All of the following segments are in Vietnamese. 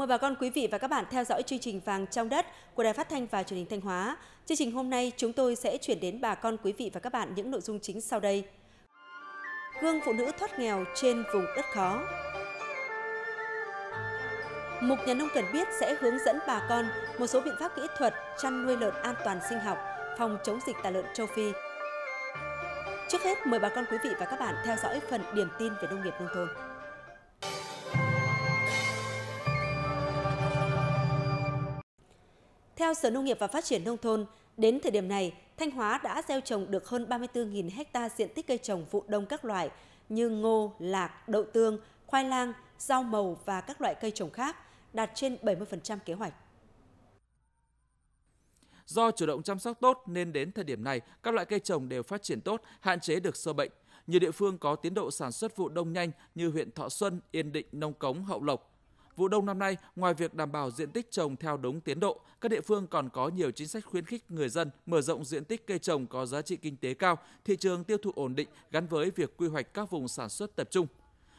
Mời bà con quý vị và các bạn theo dõi chương trình Vàng trong đất của Đài Phát thanh và Truyền hình Thanh Hóa. Chương trình hôm nay chúng tôi sẽ chuyển đến bà con quý vị và các bạn những nội dung chính sau đây. Gương phụ nữ thoát nghèo trên vùng đất khó. Mục Nhà Nông Cần Biết sẽ hướng dẫn bà con một số biện pháp kỹ thuật chăn nuôi lợn an toàn sinh học, phòng chống dịch tả lợn châu Phi. Trước hết, mời bà con quý vị và các bạn theo dõi phần điểm tin về nông nghiệp nông thôn. Theo Sở Nông nghiệp và Phát triển Nông thôn, đến thời điểm này, Thanh Hóa đã gieo trồng được hơn 34.000 ha diện tích cây trồng vụ đông các loại như ngô, lạc, đậu tương, khoai lang, rau màu và các loại cây trồng khác, đạt trên 70% kế hoạch. Do chủ động chăm sóc tốt nên đến thời điểm này, các loại cây trồng đều phát triển tốt, hạn chế được sâu bệnh. Nhiều địa phương có tiến độ sản xuất vụ đông nhanh như huyện Thọ Xuân, Yên Định, Nông Cống, Hậu Lộc Vụ đông năm nay, ngoài việc đảm bảo diện tích trồng theo đúng tiến độ, các địa phương còn có nhiều chính sách khuyến khích người dân mở rộng diện tích cây trồng có giá trị kinh tế cao, thị trường tiêu thụ ổn định gắn với việc quy hoạch các vùng sản xuất tập trung.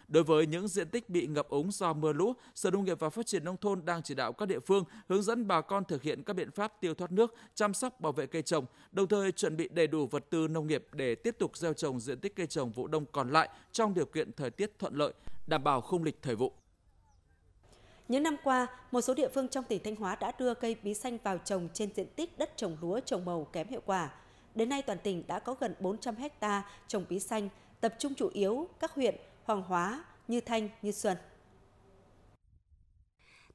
Đối với những diện tích bị ngập úng do mưa lũ, Sở Nông nghiệp và Phát triển nông thôn đang chỉ đạo các địa phương hướng dẫn bà con thực hiện các biện pháp tiêu thoát nước, chăm sóc bảo vệ cây trồng, đồng thời chuẩn bị đầy đủ vật tư nông nghiệp để tiếp tục gieo trồng diện tích cây trồng vụ đông còn lại trong điều kiện thời tiết thuận lợi, đảm bảo khung lịch thời vụ. Những năm qua, một số địa phương trong tỉnh Thanh Hóa đã đưa cây bí xanh vào trồng trên diện tích đất trồng lúa trồng màu kém hiệu quả. Đến nay toàn tỉnh đã có gần 400 hecta trồng bí xanh, tập trung chủ yếu các huyện Hoàng Hóa, Như Thanh, Như Xuân.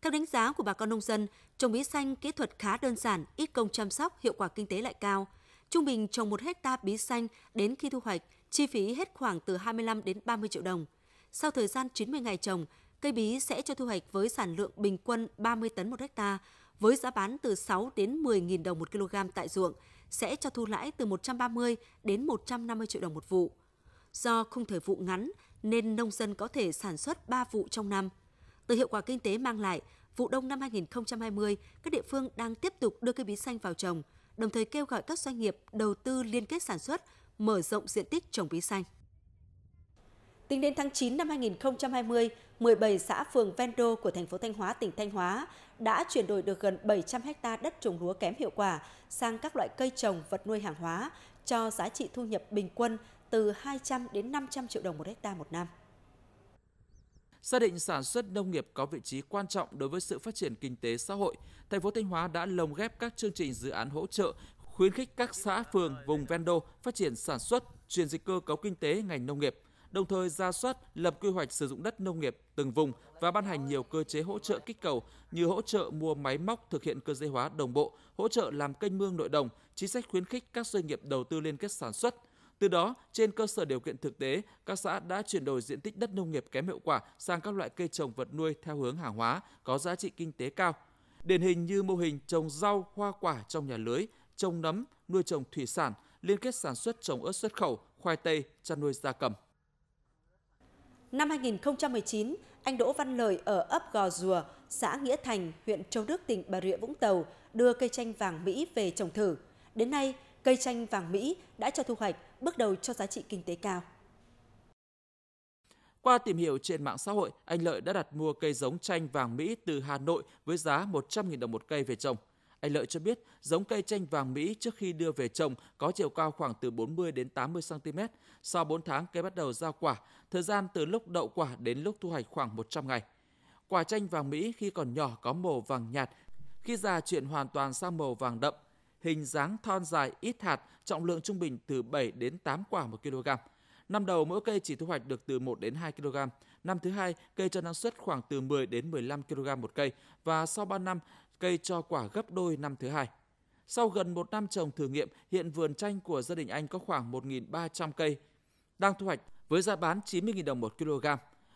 Theo đánh giá của bà con nông dân, trồng bí xanh kỹ thuật khá đơn giản, ít công chăm sóc, hiệu quả kinh tế lại cao. Trung bình trồng 1 hecta bí xanh đến khi thu hoạch, chi phí hết khoảng từ 25 đến 30 triệu đồng. Sau thời gian 90 ngày trồng, cây bí sẽ cho thu hoạch với sản lượng bình quân 30 tấn một hecta với giá bán từ 6 đến 10.000 đồng một kg tại ruộng, sẽ cho thu lãi từ 130 đến 150 triệu đồng một vụ. Do không thời vụ ngắn nên nông dân có thể sản xuất 3 vụ trong năm. Từ hiệu quả kinh tế mang lại, vụ đông năm 2020, các địa phương đang tiếp tục đưa cây bí xanh vào trồng, đồng thời kêu gọi các doanh nghiệp đầu tư liên kết sản xuất, mở rộng diện tích trồng bí xanh. Tính đến tháng 9 năm 2020, 17 xã phường ven đô của thành phố Thanh Hóa, tỉnh Thanh Hóa đã chuyển đổi được gần 700 ha đất trồng lúa kém hiệu quả sang các loại cây trồng, vật nuôi hàng hóa cho giá trị thu nhập bình quân từ 200 đến 500 triệu đồng một hecta một năm. Xác định sản xuất nông nghiệp có vị trí quan trọng đối với sự phát triển kinh tế xã hội, thành phố Thanh Hóa đã lồng ghép các chương trình dự án hỗ trợ, khuyến khích các xã phường vùng ven đô phát triển sản xuất, chuyển dịch cơ cấu kinh tế ngành nông nghiệp, đồng thời ra soát lập quy hoạch sử dụng đất nông nghiệp từng vùng và ban hành nhiều cơ chế hỗ trợ kích cầu như hỗ trợ mua máy móc thực hiện cơ giới hóa đồng bộ, hỗ trợ làm kênh mương nội đồng, chính sách khuyến khích các doanh nghiệp đầu tư liên kết sản xuất. Từ đó, trên cơ sở điều kiện thực tế, các xã đã chuyển đổi diện tích đất nông nghiệp kém hiệu quả sang các loại cây trồng vật nuôi theo hướng hàng hóa có giá trị kinh tế cao. Điển hình như mô hình trồng rau, hoa quả trong nhà lưới, trồng nấm, nuôi trồng thủy sản, liên kết sản xuất trồng ớt xuất khẩu, khoai tây, chăn nuôi gia cầm. Năm 2019, anh Đỗ Văn Lợi ở ấp Gò Rùa, xã Nghĩa Thành, huyện Châu Đức, tỉnh Bà Rịa Vũng Tàu đưa cây chanh vàng Mỹ về trồng thử. Đến nay, cây chanh vàng Mỹ đã cho thu hoạch, bước đầu cho giá trị kinh tế cao. Qua tìm hiểu trên mạng xã hội, anh Lợi đã đặt mua cây giống chanh vàng Mỹ từ Hà Nội với giá 100.000 đồng một cây về trồng. Anh Lợi cho biết, giống cây chanh vàng Mỹ trước khi đưa về trồng có chiều cao khoảng từ 40 đến 80 cm. Sau 4 tháng, cây bắt đầu ra quả, thời gian từ lúc đậu quả đến lúc thu hoạch khoảng 100 ngày. Quả chanh vàng Mỹ khi còn nhỏ có màu vàng nhạt, khi già chuyển hoàn toàn sang màu vàng đậm. Hình dáng thon dài ít hạt, trọng lượng trung bình từ 7 đến 8 quả 1 kg. Năm đầu mỗi cây chỉ thu hoạch được từ 1 đến 2 kg. Năm thứ hai, cây cho năng suất khoảng từ 10 đến 15 kg một cây và sau 3 năm cây cho quả gấp đôi năm thứ hai. Sau gần một năm trồng thử nghiệm, hiện vườn chanh của gia đình anh có khoảng 1.300 cây, đang thu hoạch với giá bán 90.000 đồng một kg.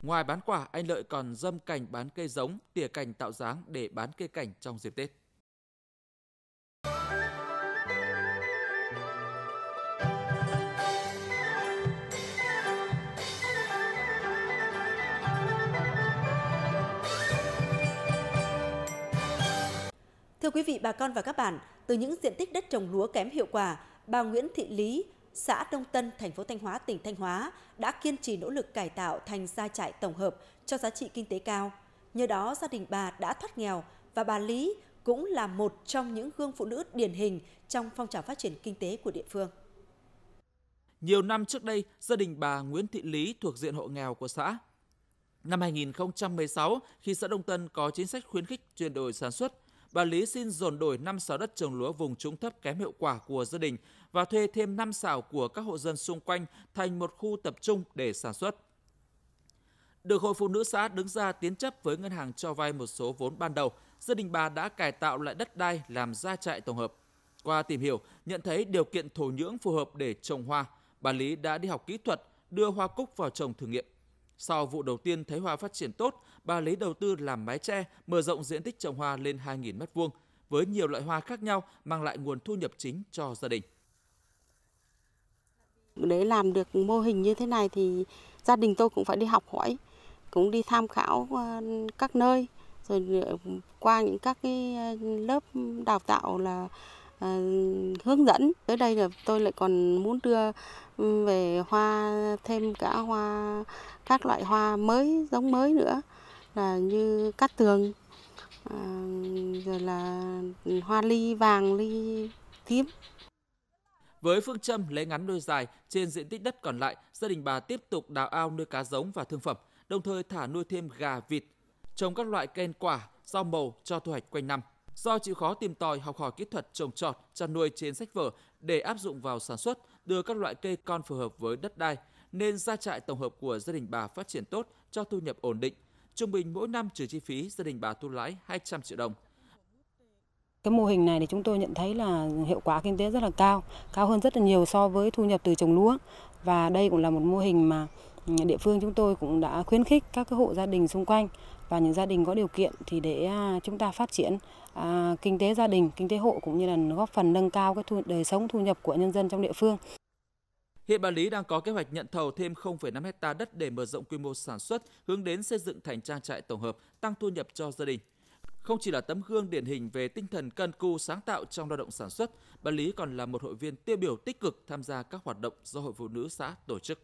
Ngoài bán quả, anh Lợi còn dâm cành bán cây giống, tỉa cành tạo dáng để bán cây cảnh trong dịp Tết. Thưa quý vị, bà con và các bạn, từ những diện tích đất trồng lúa kém hiệu quả, bà Nguyễn Thị Lý, xã Đông Tân, thành phố Thanh Hóa, tỉnh Thanh Hóa đã kiên trì nỗ lực cải tạo thành gia trại tổng hợp cho giá trị kinh tế cao. Nhờ đó, gia đình bà đã thoát nghèo và bà Lý cũng là một trong những gương phụ nữ điển hình trong phong trào phát triển kinh tế của địa phương. Nhiều năm trước đây, gia đình bà Nguyễn Thị Lý thuộc diện hộ nghèo của xã. Năm 2016, khi xã Đông Tân có chính sách khuyến khích chuyển đổi sản xuất, bà Lý xin dồn đổi 5 sào đất trồng lúa vùng trũng thấp kém hiệu quả của gia đình và thuê thêm 5 sào của các hộ dân xung quanh thành một khu tập trung để sản xuất. Được Hội Phụ Nữ xã đứng ra tiến chấp với ngân hàng cho vay một số vốn ban đầu, gia đình bà đã cải tạo lại đất đai làm gia trại tổng hợp. Qua tìm hiểu, nhận thấy điều kiện thổ nhưỡng phù hợp để trồng hoa, bà Lý đã đi học kỹ thuật, đưa hoa cúc vào trồng thử nghiệm. Sau vụ đầu tiên thấy hoa phát triển tốt, bà lấy đầu tư làm mái tre, mở rộng diện tích trồng hoa lên 2.000 m2 với nhiều loại hoa khác nhau mang lại nguồn thu nhập chính cho gia đình. Để làm được mô hình như thế này thì gia đình tôi cũng phải đi học hỏi, cũng đi tham khảo ờ, các nơi rồi ờ, qua những các cái ờ, lớp đào tạo là Ờ, hướng dẫn tới đây là tôi lại còn muốn đưa ừ, về hoa thêm cả hoa các loại hoa mới giống mới nữa là như cát tường ờ, rồi là hoa ly vàng ly tím với phương châm lấy ngắn nuôi dài trên diện tích đất còn lại gia đình bà tiếp tục đào ao nuôi cá giống và thương phẩm đồng thời thả nuôi thêm gà vịt trồng các loại cây quả rau màu cho thu hoạch quanh năm Do chịu khó tìm tòi học hỏi kỹ thuật trồng trọt, chăn nuôi trên sách vở để áp dụng vào sản xuất, đưa các loại cây con phù hợp với đất đai, nên gia trại tổng hợp của gia đình bà phát triển tốt cho thu nhập ổn định. Trung bình mỗi năm trừ chi phí, gia đình bà thu lãi 200 triệu đồng. Cái mô hình này thì chúng tôi nhận thấy là hiệu quả kinh tế rất là cao, cao hơn rất là nhiều so với thu nhập từ trồng lúa. Và đây cũng là một mô hình mà ừ, địa phương chúng tôi cũng đã khuyến khích các cái hộ gia đình xung quanh và những gia đình có điều kiện thì để à, chúng ta phát triển à, kinh tế gia đình, kinh tế hộ cũng như là góp phần nâng cao cái thu, đời sống thu nhập của nhân dân trong địa phương. Hiện bà Lý đang có kế hoạch nhận thầu thêm 0,5 hecta đất để mở rộng quy mô sản xuất, hướng đến xây dựng thành trang trại tổng hợp, tăng thu nhập cho gia đình. Không chỉ là tấm gương điển hình về tinh thần cân cù sáng tạo trong lao động sản xuất, bà Lý còn là một hội viên tiêu biểu tích cực tham gia các hoạt động do Hội Phụ Nữ xã tổ chức.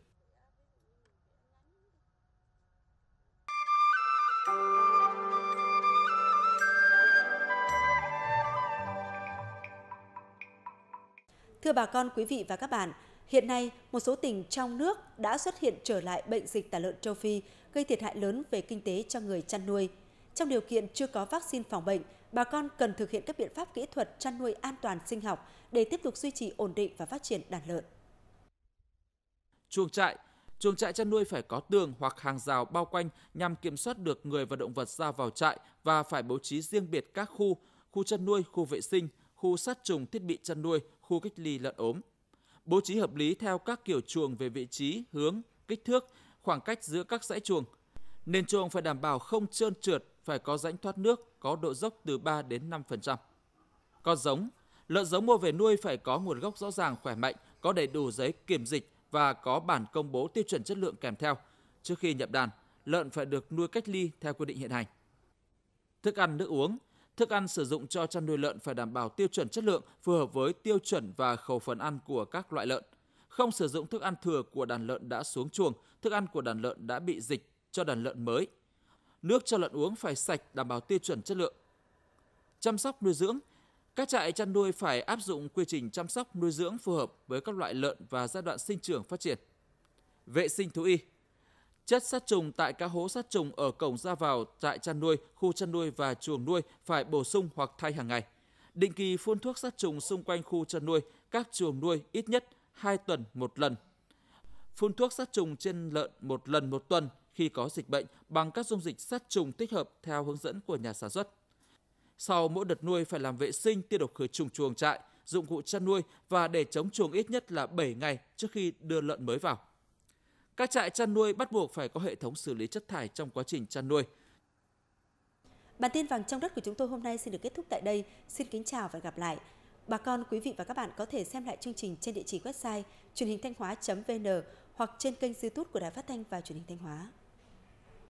Thưa bà con, quý vị và các bạn, hiện nay một số tỉnh trong nước đã xuất hiện trở lại bệnh dịch tả lợn châu Phi gây thiệt hại lớn về kinh tế cho người chăn nuôi. Trong điều kiện chưa có vaccine phòng bệnh, bà con cần thực hiện các biện pháp kỹ thuật chăn nuôi an toàn sinh học để tiếp tục duy trì ổn định và phát triển đàn lợn. Chuồng trại chuồng trại chăn nuôi phải có tường hoặc hàng rào bao quanh nhằm kiểm soát được người và động vật ra vào trại và phải bố trí riêng biệt các khu, khu chăn nuôi, khu vệ sinh, khu sát trùng thiết bị chăn nuôi, khu cách ly lợn ốm. Bố trí hợp lý theo các kiểu chuồng về vị trí, hướng, kích thước, khoảng cách giữa các dãy chuồng. Nền chuồng phải đảm bảo không trơn trượt, phải có rãnh thoát nước, có độ dốc từ 3 đến 5%. Con giống, lợn giống mua về nuôi phải có nguồn gốc rõ ràng, khỏe mạnh, có đầy đủ giấy kiểm dịch và có bản công bố tiêu chuẩn chất lượng kèm theo. Trước khi nhập đàn, lợn phải được nuôi cách ly theo quy định hiện hành. Thức ăn, nước uống, Thức ăn sử dụng cho chăn nuôi lợn phải đảm bảo tiêu chuẩn chất lượng phù hợp với tiêu chuẩn và khẩu phần ăn của các loại lợn. Không sử dụng thức ăn thừa của đàn lợn đã xuống chuồng, thức ăn của đàn lợn đã bị dịch cho đàn lợn mới. Nước cho lợn uống phải sạch đảm bảo tiêu chuẩn chất lượng. Chăm sóc nuôi dưỡng các trại chăn nuôi phải áp dụng quy trình chăm sóc nuôi dưỡng phù hợp với các loại lợn và giai đoạn sinh trưởng phát triển. Vệ sinh thú y Chất sát trùng tại các hố sát trùng ở cổng ra vào trại chăn nuôi, khu chăn nuôi và chuồng nuôi phải bổ sung hoặc thay hàng ngày. Định kỳ phun thuốc sát trùng xung quanh khu chăn nuôi, các chuồng nuôi ít nhất 2 tuần một lần. Phun thuốc sát trùng trên lợn một lần một tuần khi có dịch bệnh bằng các dung dịch sát trùng tích hợp theo hướng dẫn của nhà sản xuất. Sau mỗi đợt nuôi phải làm vệ sinh tiêu độc khử trùng chuồng trại, dụng cụ chăn nuôi và để chống chuồng ít nhất là 7 ngày trước khi đưa lợn mới vào. Các trại chăn nuôi bắt buộc phải có hệ thống xử lý chất thải trong quá trình chăn nuôi. Bản tin vàng trong đất của chúng tôi hôm nay xin được kết thúc tại đây. Xin kính chào và gặp lại. Bà con, quý vị và các bạn có thể xem lại chương trình trên địa chỉ website truyền hình thanh hóa.vn hoặc trên kênh youtube của Đài Phát Thanh và Truyền hình Thanh Hóa.